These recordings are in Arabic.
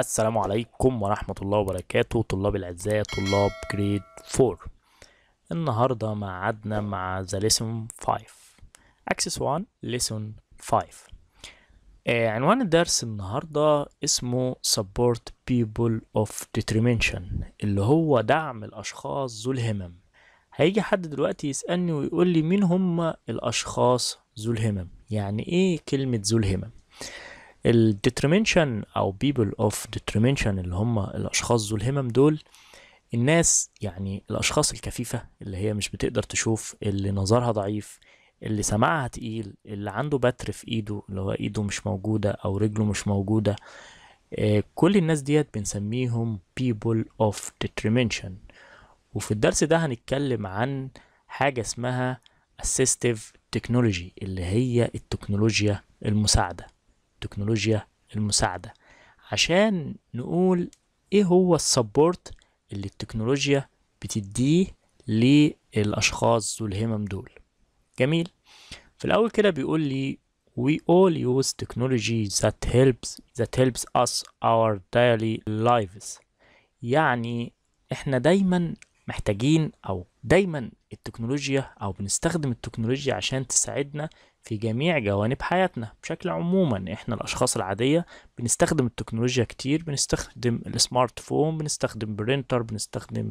السلام عليكم ورحمة الله وبركاته طلاب الأعزاء طلاب جريد 4 النهاردة معادنا مع ذا ليسون 5 أكسس 1 ليسون 5 عنوان الدرس النهاردة اسمه Support People of Determination اللي هو دعم الأشخاص ذو الهمم هيجي حد دلوقتي يسألني ويقول لي مين هم الأشخاص ذو الهمم يعني إيه كلمة ذو الهمم الديترمنشن او بيبل اوف ديترمنشن اللي هم الاشخاص ذو الهمم دول الناس يعني الاشخاص الكفيفه اللي هي مش بتقدر تشوف اللي نظرها ضعيف اللي سمعها تقيل اللي عنده بتر في ايده اللي هو ايده مش موجوده او رجله مش موجوده آه، كل الناس ديت بنسميهم people of determination وفي الدرس ده هنتكلم عن حاجة اسمها assistive technology اللي هي التكنولوجيا المساعدة التكنولوجيا المساعدة عشان نقول ايه هو السبورت اللي التكنولوجيا بتديه للأشخاص ذو الهمم دول جميل في الأول كده بيقول لي We all use technology that helps that helps us our daily lives يعني احنا دايما محتاجين او دايما التكنولوجيا او بنستخدم التكنولوجيا عشان تساعدنا في جميع جوانب حياتنا بشكل عموما احنا الاشخاص العاديه بنستخدم التكنولوجيا كتير بنستخدم السمارت فون بنستخدم برينتر بنستخدم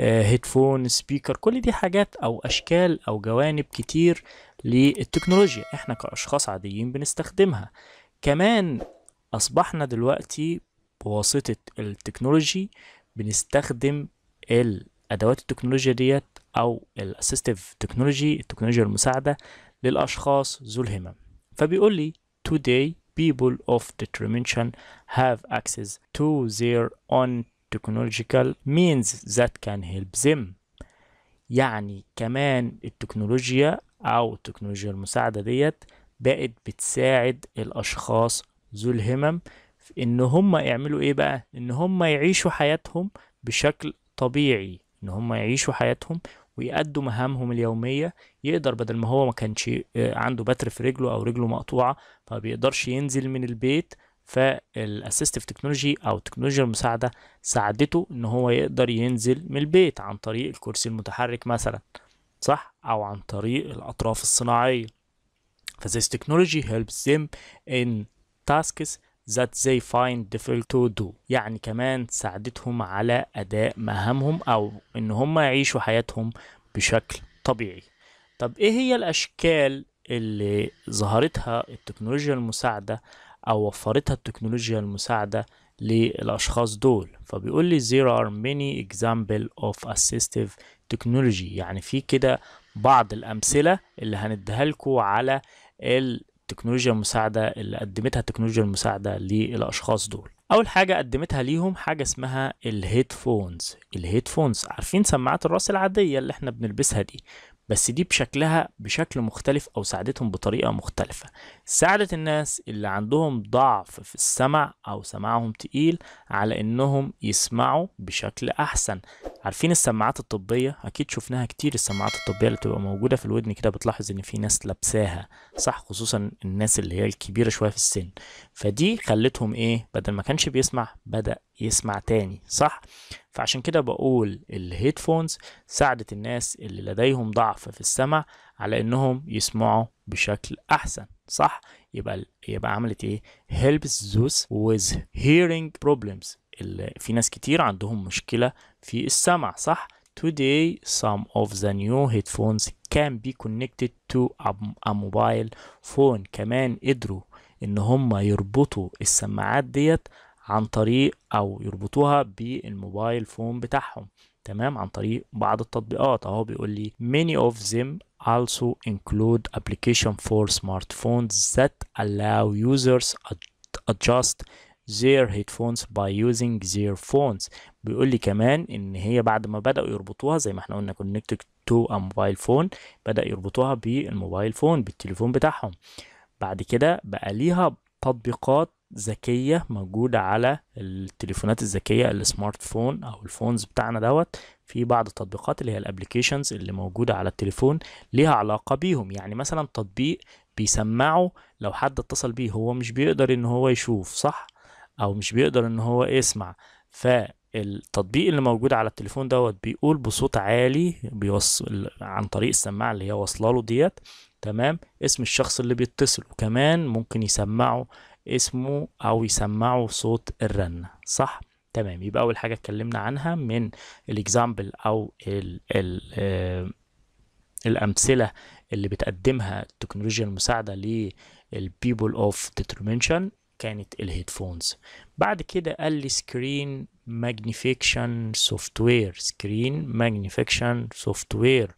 آه، هيدفون سبيكر كل دي حاجات او اشكال او جوانب كتير للتكنولوجيا احنا كاشخاص عاديين بنستخدمها كمان اصبحنا دلوقتي بواسطه التكنولوجي بنستخدم الادوات التكنولوجيا ديت او الاسيستيف تكنولوجي التكنولوجيا المساعده للأشخاص ذو الهمم فبيقول لي today people of determination have access to their own technological means that can help them يعني كمان التكنولوجيا أو تكنولوجيا المساعدة ديت بقت بتساعد الأشخاص ذو الهمم في إن هم يعملوا إيه بقى؟ إن هم يعيشوا حياتهم بشكل طبيعي إن هم يعيشوا حياتهم ويأدوا مهامهم اليومية يقدر بدل ما هو ما كانش آه، عنده بتر في رجله أو رجله مقطوعة فبيقدرش بيقدرش ينزل من البيت فالاسيستيف تكنولوجي او تكنولوجيا المساعده ساعدته ان هو يقدر ينزل من البيت عن طريق الكرسي المتحرك مثلا صح او عن طريق الاطراف الصناعيه ف this technology helps them in tasks that they find difficult to do يعني كمان ساعدتهم على أداء مهامهم أو إن هم يعيشوا حياتهم بشكل طبيعي طب إيه هي الأشكال اللي ظهرتها التكنولوجيا المساعدة أو وفرتها التكنولوجيا المساعدة للأشخاص دول فبيقول لي there are many examples of assistive technology يعني في كده بعض الأمثلة اللي هنديها لكم على ال التكنولوجيا المساعدة اللي قدمتها التكنولوجيا المساعدة للأشخاص دول أول حاجة قدمتها ليهم حاجة اسمها الهيدفونز الهيدفونز عارفين سماعات الراس العادية اللي احنا بنلبسها دي بس دي بشكلها بشكل مختلف أو ساعدتهم بطريقة مختلفة ساعدت الناس اللي عندهم ضعف في السمع أو سمعهم تقيل على إنهم يسمعوا بشكل أحسن عارفين السماعات الطبية أكيد شفناها كتير السماعات الطبية اللي بتبقى موجودة في الودن كده بتلاحظ إن في ناس لابساها صح خصوصا الناس اللي هي الكبيرة شوية في السن فدي خلتهم إيه بدل ما كانش بيسمع بدأ يسمع تاني صح فعشان كده بقول الهيدفونز ساعدت الناس اللي لديهم ضعف في السمع على انهم يسمعوا بشكل احسن صح يبقى يبقى عملت ايه helps those with hearing problems اللي في ناس كتير عندهم مشكلة في السمع صح Today, some of the new headphones can be connected to a mobile phone. كمان قدروا إن هم يربطوا السماعات ديت عن طريق او يربطوها بالموبايل فون بتاعهم تمام عن طريق بعض التطبيقات اهو بيقول لي many of them also include application for smartphones that allow users adjust their headphones by using their phones بيقول لي كمان ان هي بعد ما بدأوا يربطوها زي ما احنا قلنا connected to a mobile phone بدأ يربطوها بالموبايل فون بالتليفون بتاعهم بعد كده بقى ليها تطبيقات ذكيه موجوده على التليفونات الذكيه السمارت فون او الفونز بتاعنا دوت في بعض التطبيقات اللي هي الابلكيشنز اللي موجوده على التليفون ليها علاقه بيهم يعني مثلا تطبيق بيسمعه لو حد اتصل بيه هو مش بيقدر ان هو يشوف صح او مش بيقدر ان هو يسمع فالتطبيق اللي موجود على التليفون دوت بيقول بصوت عالي بيوصل عن طريق السماعه اللي هي واصله له ديت تمام اسم الشخص اللي بيتصل وكمان ممكن يسمعه اسمه او يسمعوا صوت الرنة صح تمام يبقى اول حاجة اتكلمنا عنها من الاكزامبل او الـ الـ الـ آه، الامثلة اللي بتقدمها التكنولوجيا المساعدة للبيبل اوف ديترمينشن كانت الهيدفونز بعد كده قال لي سكرين ماجنيفيكشن سوفت وير سكرين ماجنيفيكشن سوفت وير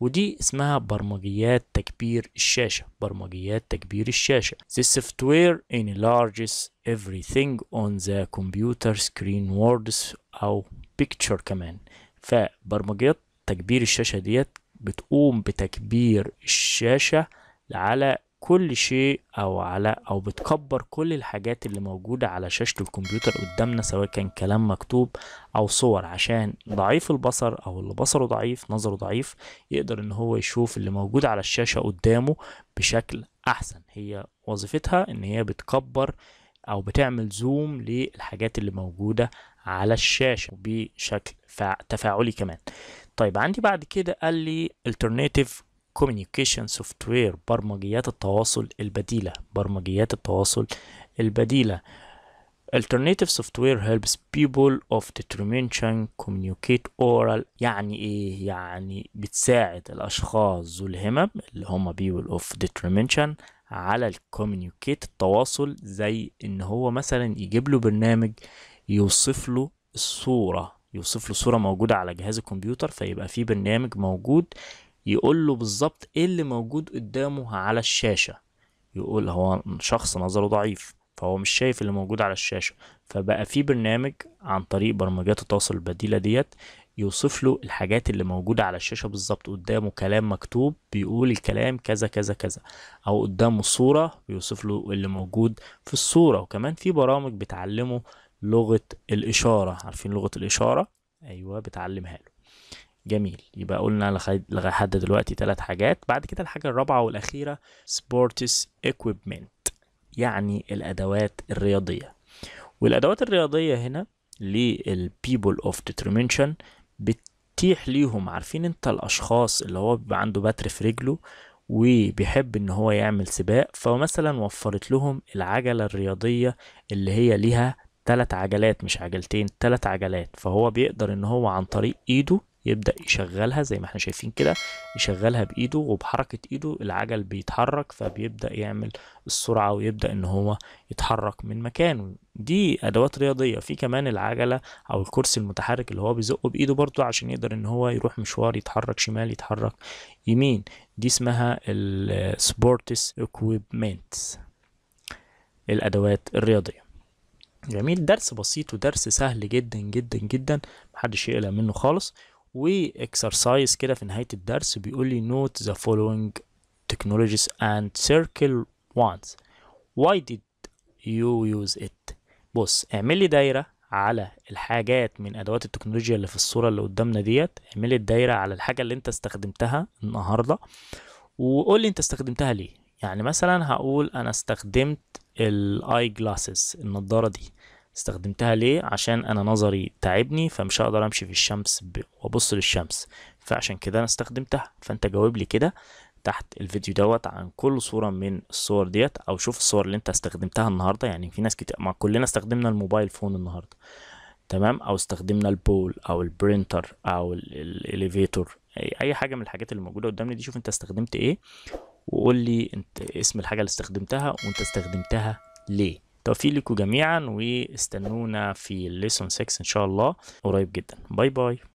ودي اسمها برمجيات تكبير الشاشة برمجيات تكبير الشاشة The software enlarges everything on the computer screen words أو picture كمان فبرمجيات تكبير الشاشة ديت بتقوم بتكبير الشاشة على كل شيء او على او بتكبر كل الحاجات اللي موجودة على شاشة الكمبيوتر قدامنا سواء كان كلام مكتوب او صور عشان ضعيف البصر او اللي بصره ضعيف نظره ضعيف يقدر ان هو يشوف اللي موجود على الشاشة قدامه بشكل احسن هي وظيفتها ان هي بتكبر او بتعمل زوم للحاجات اللي موجودة على الشاشة بشكل تفاعلي كمان طيب عندي بعد كده قال لي alternative كوميونيكيشن سوفت وير برمجيات التواصل البديلة برمجيات التواصل البديلة Alternative software helps people of determination communicate oral يعني ايه؟ يعني بتساعد الاشخاص ذو الهمم اللي هم people of determination على الكوميونيكيت التواصل زي ان هو مثلا يجيب له برنامج يوصف له الصورة يوصف له صورة موجودة على جهاز الكمبيوتر فيبقى في برنامج موجود يقول له بالظبط ايه اللي موجود قدامه على الشاشة يقول هو شخص نظره ضعيف فهو مش شايف اللي موجود على الشاشة فبقى في برنامج عن طريق برمجات التواصل البديلة ديت يوصف له الحاجات اللي موجودة على الشاشة بالظبط قدامه كلام مكتوب بيقول الكلام كذا كذا كذا أو قدامه صورة بيوصف له اللي موجود في الصورة وكمان في برامج بتعلمه لغة الإشارة عارفين لغة الإشارة أيوة بتعلمها له جميل يبقى قلنا لحد دلوقتي ثلاث حاجات بعد كده الحاجة الرابعة والأخيرة سبورتس equipment يعني الأدوات الرياضية والأدوات الرياضية هنا للبيبل اوف determination بتتيح ليهم عارفين انت الأشخاص اللي هو بيبقى عنده بتر في رجله وبيحب ان هو يعمل سباق فمثلا وفرت لهم العجلة الرياضية اللي هي ليها تلات عجلات مش عجلتين تلات عجلات فهو بيقدر ان هو عن طريق ايده يبدأ يشغلها زي ما احنا شايفين كده يشغلها بإيده وبحركة إيده العجل بيتحرك فبيبدأ يعمل السرعة ويبدأ إن هو يتحرك من مكانه دي أدوات رياضية في كمان العجلة أو الكرسي المتحرك اللي هو بيزقه بإيده برضه عشان يقدر إن هو يروح مشوار يتحرك شمال يتحرك يمين دي اسمها السبورتس اكويبمنت الأدوات الرياضية جميل درس بسيط ودرس سهل جدا جدا جدا محدش يقلق منه خالص واكسرسايز كده في نهايه الدرس بيقول لي نوت ذا فولوينج تكنولوجيز اند سيركل وانز واي ديد يو يوز ات بص اعمل لي دايره على الحاجات من ادوات التكنولوجيا اللي في الصوره اللي قدامنا ديت اعمل لي الدايره على الحاجه اللي انت استخدمتها النهارده وقول لي انت استخدمتها ليه يعني مثلا هقول انا استخدمت الاي جلاسز النضاره دي استخدمتها ليه عشان انا نظري تعبني فمش هقدر امشي في الشمس وابص للشمس فعشان كده انا استخدمتها فانت جاوب لي كده تحت الفيديو دوت عن كل صورة من الصور ديت او شوف الصور اللي انت استخدمتها النهاردة يعني في ناس كتير مع كلنا استخدمنا الموبايل فون النهاردة تمام او استخدمنا البول او البرينتر او الاليفيتور اي حاجة من الحاجات اللي موجودة قدامنا دي شوف انت استخدمت ايه وقول لي انت اسم الحاجة اللي استخدمتها وانت استخدمتها ليه توفيق لكم جميعا واستنونا في الليسون 6 ان شاء الله قريب جدا باي باي